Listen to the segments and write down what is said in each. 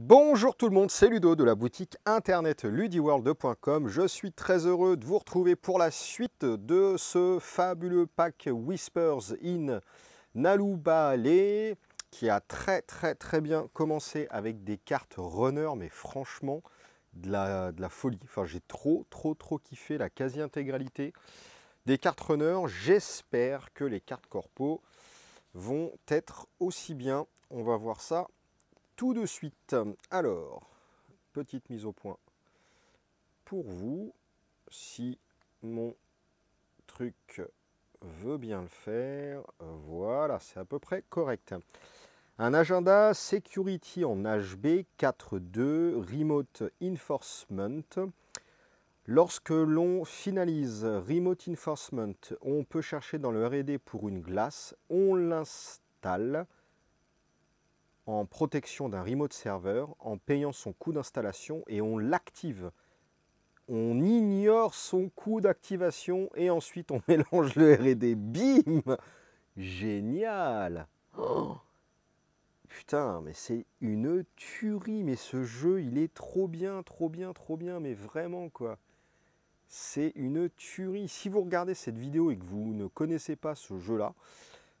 Bonjour tout le monde, c'est Ludo de la boutique internet ludiworld.com. Je suis très heureux de vous retrouver pour la suite de ce fabuleux pack Whispers in Nalubale qui a très très très bien commencé avec des cartes runner mais franchement de la, de la folie. Enfin j'ai trop trop trop kiffé la quasi-intégralité des cartes runner. J'espère que les cartes corpo vont être aussi bien. On va voir ça tout de suite. Alors, petite mise au point pour vous. Si mon truc veut bien le faire, voilà, c'est à peu près correct. Un agenda Security en HB 4.2 Remote Enforcement. Lorsque l'on finalise Remote Enforcement, on peut chercher dans le RD pour une glace, on l'installe en protection d'un remote serveur, en payant son coût d'installation et on l'active. On ignore son coût d'activation et ensuite on mélange le RD. Bim Génial Putain, mais c'est une tuerie, mais ce jeu, il est trop bien, trop bien, trop bien, mais vraiment quoi. C'est une tuerie. Si vous regardez cette vidéo et que vous ne connaissez pas ce jeu-là,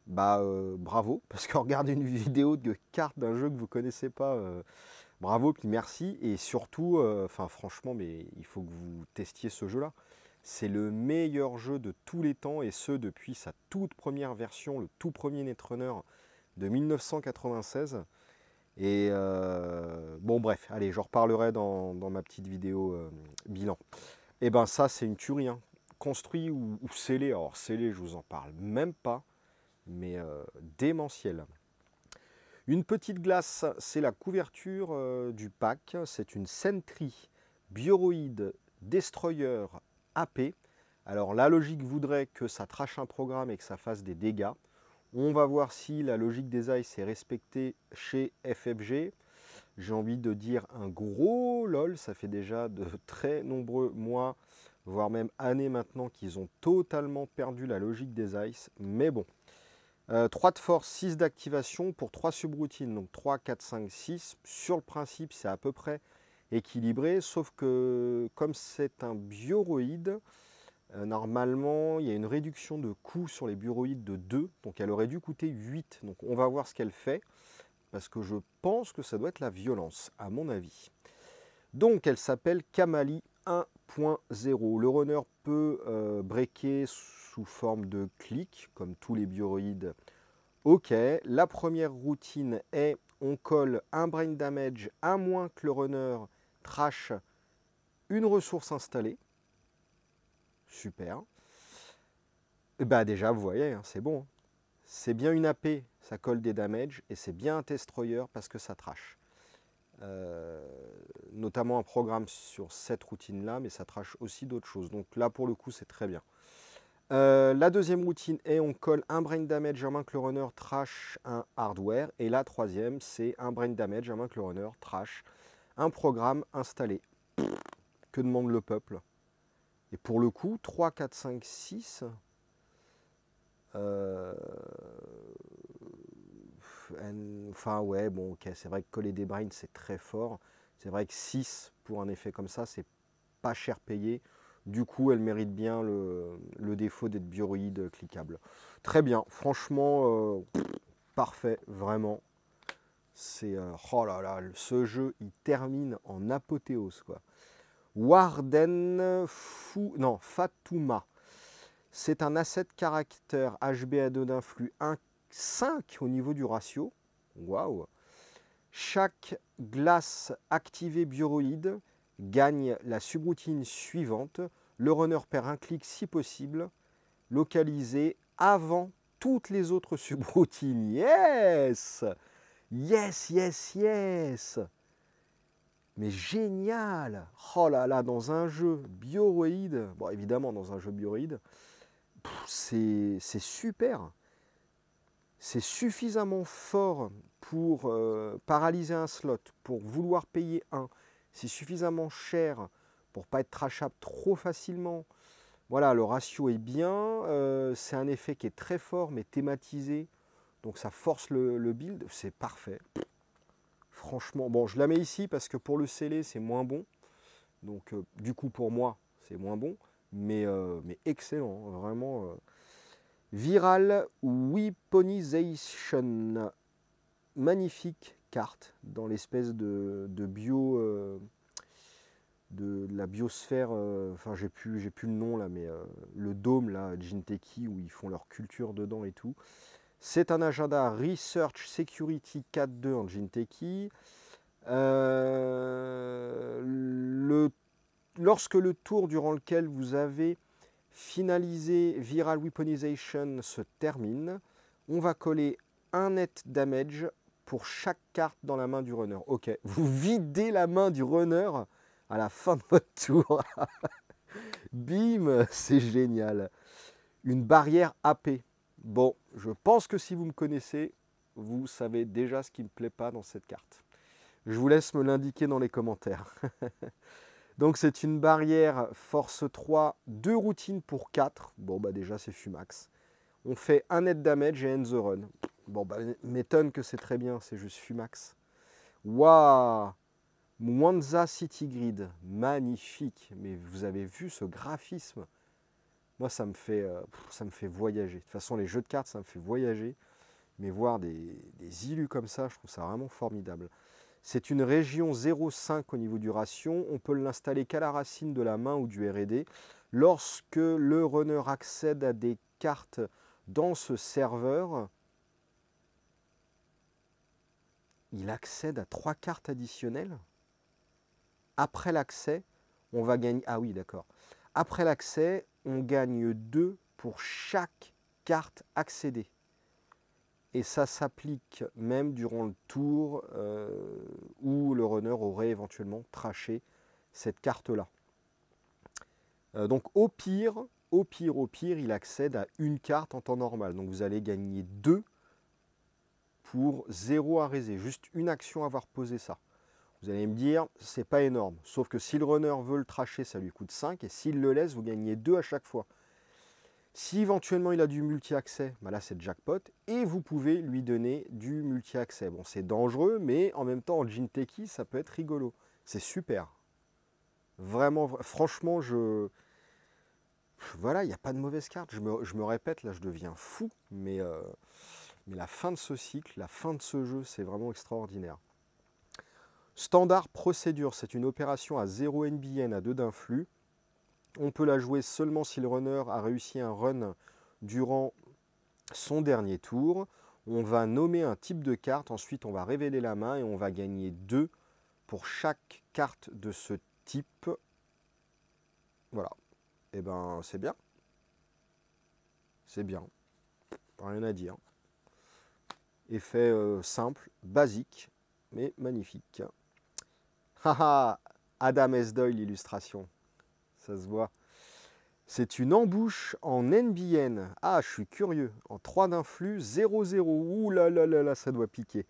bah euh, bravo, parce que regarde une vidéo de carte d'un jeu que vous connaissez pas, euh, bravo, puis merci, et surtout, euh, enfin franchement, mais il faut que vous testiez ce jeu-là. C'est le meilleur jeu de tous les temps, et ce depuis sa toute première version, le tout premier Netrunner de 1996. Et bon bref, allez, j'en reparlerai dans, ma petite vidéo bilan. Et eh ben ça, c'est une tuerie, hein. construit ou, ou scellé. Alors scellé, je vous en parle même pas mais euh, démentiel. Une petite glace, c'est la couverture euh, du pack. C'est une Sentry Bioroid Destroyer AP. Alors la logique voudrait que ça trache un programme et que ça fasse des dégâts. On va voir si la logique des Ice est respectée chez FFG. J'ai envie de dire un gros lol, ça fait déjà de très nombreux mois, voire même années maintenant qu'ils ont totalement perdu la logique des ice. Mais bon, 3 euh, de force, 6 d'activation pour 3 subroutines, donc 3, 4, 5, 6. Sur le principe, c'est à peu près équilibré, sauf que comme c'est un bioroïde, euh, normalement, il y a une réduction de coût sur les bioroïdes de 2, donc elle aurait dû coûter 8. Donc on va voir ce qu'elle fait, parce que je pense que ça doit être la violence, à mon avis. Donc elle s'appelle Kamali 1.0. Le runner peut euh, breaker sous forme de clic, comme tous les bioroïdes. Ok, la première routine est on colle un brain damage à moins que le runner trash une ressource installée. Super. bah déjà, vous voyez, hein, c'est bon. C'est bien une AP, ça colle des damages, et c'est bien un destroyer parce que ça trash. Euh, notamment un programme sur cette routine-là, mais ça trash aussi d'autres choses. Donc là, pour le coup, c'est très bien. Euh, la deuxième routine est on colle un brain damage à main que le runner trash un hardware. Et la troisième, c'est un brain damage à main que le runner trash un programme installé. Que demande le peuple Et pour le coup, 3, 4, 5, 6. Enfin, ouais, bon, ok, c'est vrai que coller des brains, c'est très fort. C'est vrai que 6 pour un effet comme ça, c'est pas cher payé. Du coup, elle mérite bien le, défaut d'être bioroïde euh, cliquable. Très bien, franchement, euh, parfait, vraiment. C'est. Euh, oh là là, ce jeu, il termine en apothéose, quoi. Warden Fou. Non, Fatuma. C'est un asset caractère HBA2 d'influx 5 au niveau du ratio. Waouh! Chaque glace activée bioroïde gagne la subroutine suivante. Le runner perd un clic si possible, localisé avant toutes les autres subroutines. Yes Yes, yes, yes Mais génial Oh là là, dans un jeu bioroïde, bon évidemment dans un jeu bioroïde, c'est super C'est suffisamment fort pour euh, paralyser un slot, pour vouloir payer un, c'est suffisamment cher pour pas être trachable trop facilement. Voilà, le ratio est bien, euh, c'est un effet qui est très fort mais thématisé, donc ça force le, build, c'est parfait. Franchement, bon, je la mets ici parce que pour le sceller, c'est moins bon. Donc, euh, du coup, pour moi, c'est moins bon, mais, euh, mais excellent, hein, vraiment. Viral Weaponization. Magnifique carte, dans l'espèce de, bio, euh, de, la biosphère, euh, enfin j'ai plus, j'ai plus le nom là, mais euh, le dôme là, Jinteki, où ils font leur culture dedans et tout. C'est un agenda Research Security 4.2 en Jinteki. Le, lorsque le tour durant lequel vous avez finalisé Viral Weaponization se termine, on va coller un net damage pour chaque carte dans la main du runner. Ok, vous videz la main du runner à la fin de votre tour. Bim, c'est génial. Une barrière AP. Bon, je pense que si vous me connaissez, vous savez déjà ce qui ne me plaît pas dans cette carte. Je vous laisse me l'indiquer dans les commentaires. Donc c'est une barrière force 3, deux routines pour 4. Bon bah déjà c'est Fumax. On fait un net damage et end the run. Bon, bah, m'étonne que c'est très bien, c'est juste Fumax. Waouh Mwanza City Grid, magnifique. Mais vous avez vu ce graphisme Moi, ça me fait, euh, ça me fait voyager. De toute façon, les jeux de cartes, ça me fait voyager. Mais voir des, des comme ça, je trouve ça vraiment formidable. C'est une région 0,5 au niveau du ration. On peut l'installer qu'à la racine de la main ou du R&D. Lorsque le runner accède à des cartes dans ce serveur, il accède à trois cartes additionnelles. Après l'accès, on va gagner. Ah oui, d'accord. Après l'accès, on gagne deux pour chaque carte accédée. Et ça s'applique même durant le tour euh, où le runner aurait éventuellement traché cette carte-là. Euh, donc au pire, au pire, au pire, il accède à une carte en temps normal. Donc vous allez gagner deux pour zéro arrêté, juste une action à avoir posé ça. Vous allez me dire, c'est pas énorme. Sauf que si le runner veut le tracher, ça lui coûte 5, et s'il le laisse, vous gagnez 2 à chaque fois. Si éventuellement il a du multi-accès, bah là c'est jackpot, et vous pouvez lui donner du multi-accès. Bon, c'est dangereux, mais en même temps, en jean teki, ça peut être rigolo. C'est super. Vraiment, franchement, je... Voilà, il n'y a pas de mauvaise carte. Je me, répète, là je deviens fou, mais... Euh, mais la fin de ce cycle, la fin de ce jeu, c'est vraiment extraordinaire. Standard procédure, c'est une opération à 0 NBN à 2 d'influx. On peut la jouer seulement si le runner a réussi un run durant son dernier tour. On va nommer un type de carte, ensuite on va révéler la main et on va gagner 2 pour chaque carte de ce type. Voilà. Et eh ben c'est bien. C'est bien. Rien à dire. Effet euh, simple, basique, mais magnifique. Haha Adam S. Doyle, illustration. Ça se voit. C'est une embouche en NBN. Ah, je suis curieux. En 3 d'influx, 0,0. Ouh là là là là, ça doit piquer.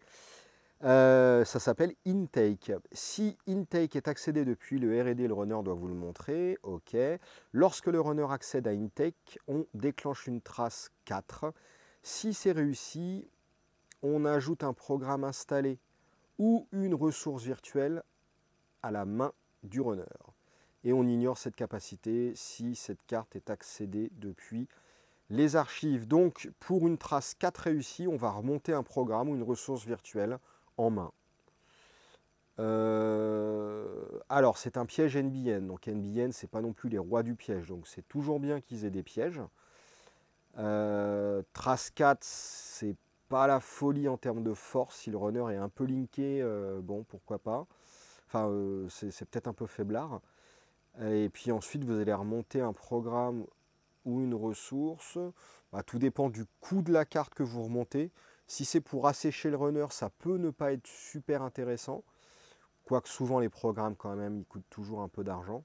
Euh, ça s'appelle Intake. Si Intake est accédé depuis le RD, le runner doit vous le montrer. OK. Lorsque le runner accède à Intake, on déclenche une trace 4. Si c'est réussi, on ajoute un programme installé ou une ressource virtuelle à la main du runner. Et on ignore cette capacité si cette carte est accédée depuis les archives. Donc pour une trace 4 réussie, on va remonter un programme ou une ressource virtuelle en main. Euh, alors, c'est un piège NBN. Donc, NBN, c'est pas non plus les rois du piège. Donc, c'est toujours bien qu'ils aient des pièges. Euh, trace 4, c'est pas la folie en termes de force. Si le runner est un peu linké, euh, bon, pourquoi pas. Enfin, euh, c'est peut-être un peu faiblard. Et puis ensuite, vous allez remonter un programme ou une ressource. Bah, tout dépend du coût de la carte que vous remontez. Si c'est pour assécher le runner, ça peut ne pas être super intéressant. Quoique souvent les programmes quand même, ils coûtent toujours un peu d'argent.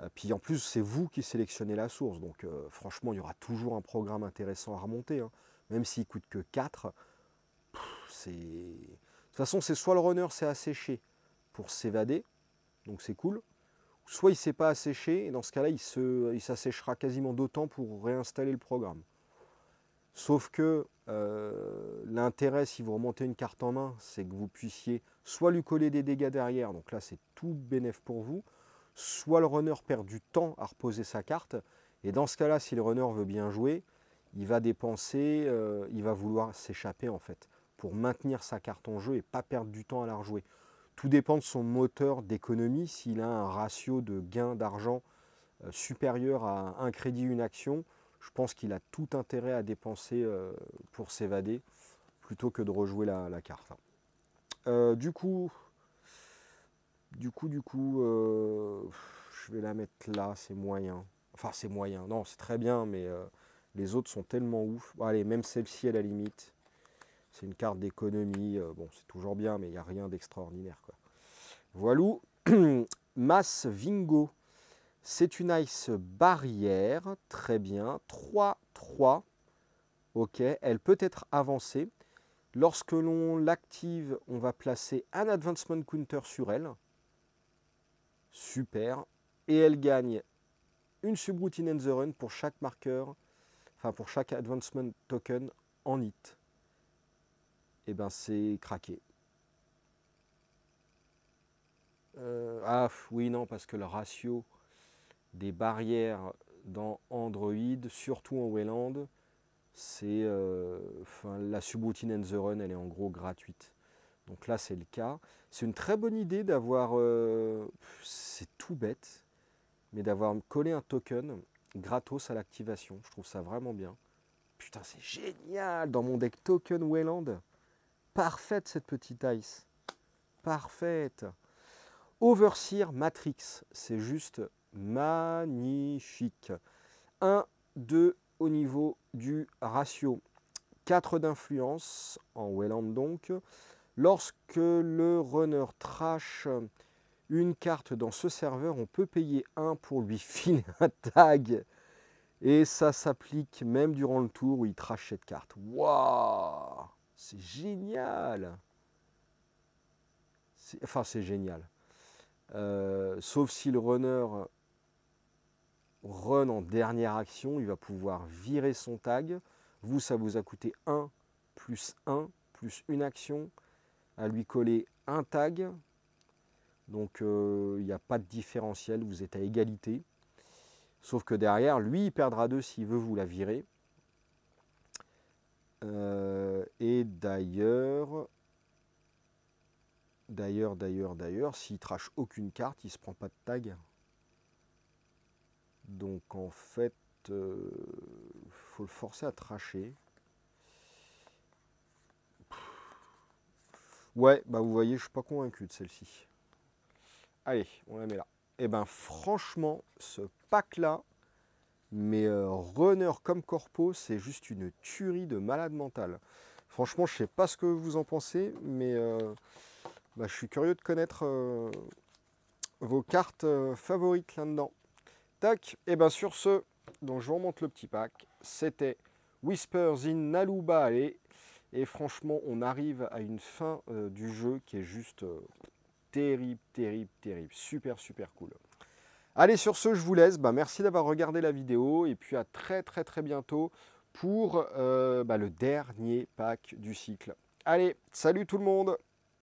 Euh, puis en plus, c'est vous qui sélectionnez la source. Donc franchement, il y aura toujours un programme intéressant à remonter. Hein même s'il coûte que 4, c'est... De toute façon, c'est soit le runner s'est asséché pour s'évader, donc c'est cool, soit il ne s'est pas asséché, et dans ce cas-là, il s'asséchera il quasiment d'autant pour réinstaller le programme. Sauf que euh, l'intérêt, si vous remontez une carte en main, c'est que vous puissiez soit lui coller des dégâts derrière, donc là c'est tout bénéf pour vous, soit le runner perd du temps à reposer sa carte, et dans ce cas-là, si le runner veut bien jouer, il va dépenser, euh, il va vouloir s'échapper en fait, pour maintenir sa carte en jeu et pas perdre du temps à la rejouer. Tout dépend de son moteur d'économie, s'il a un ratio de gain d'argent euh, supérieur à un crédit, une action, je pense qu'il a tout intérêt à dépenser euh, pour s'évader plutôt que de rejouer la, carte. du coup, du coup, du coup, je vais la mettre là, c'est moyen. Enfin, c'est moyen, non, c'est très bien, mais les autres sont tellement ouf. allez, même celle-ci à la limite. C'est une carte d'économie. Euh, bon, c'est toujours bien, mais il n'y a rien d'extraordinaire. Voilou. Masse Vingo. C'est une ice barrière. Très bien. 3-3. Ok. Elle peut être avancée. Lorsque l'on l'active, on va placer un advancement counter sur elle. Super. Et elle gagne une subroutine and the run pour chaque marqueur pour chaque advancement token en it et eh ben c'est craqué. Euh, ah oui, non, parce que le ratio des barrières dans Android, surtout en Wayland, c'est euh, la subroutine and the run, elle est en gros gratuite. Donc là, c'est le cas. C'est une très bonne idée d'avoir, euh, c'est tout bête, mais d'avoir collé un token gratos à l'activation. Je trouve ça vraiment bien. Putain, c'est génial Dans mon deck Token Wayland, parfaite cette petite ice. Parfaite Overseer Matrix, c'est juste magnifique. 1, 2 au niveau du ratio. 4 d'influence en Wayland donc. Lorsque le runner trash une carte dans ce serveur, on peut payer un pour lui filer un tag. Et ça s'applique même durant le tour où il trache cette carte. Waouh C'est génial Enfin, c'est génial. Euh, sauf si le runner run en dernière action, il va pouvoir virer son tag. Vous, ça vous a coûté un plus 1 plus une action à lui coller un tag donc euh, il n'y a pas de différentiel, vous êtes à égalité. Sauf que derrière, lui, il perdra deux s'il veut vous la virer. Euh, et d'ailleurs, d'ailleurs, d'ailleurs, d'ailleurs, s'il trache aucune carte, il ne se prend pas de tag. Donc en fait, il euh, faut le forcer à tracher. Ouais, bah vous voyez, je suis pas convaincu de celle-ci. Allez, on la met là. Et eh ben franchement, ce pack-là, mais euh, runner comme corpo, c'est juste une tuerie de malade mental. Franchement, je sais pas ce que vous en pensez, mais euh, bah, je suis curieux de connaître euh, vos cartes favorites là-dedans. Tac, et eh bien sur ce, donc je vous remonte le petit pack. C'était Whispers in Naluba Allez Et franchement, on arrive à une fin du jeu qui est juste terrible, terrible, terrible. Super, super cool. Allez, sur ce, je vous laisse. Bah, merci d'avoir regardé la vidéo et puis à très, très, très bientôt pour euh, bah, le dernier pack du cycle. Allez, salut tout le monde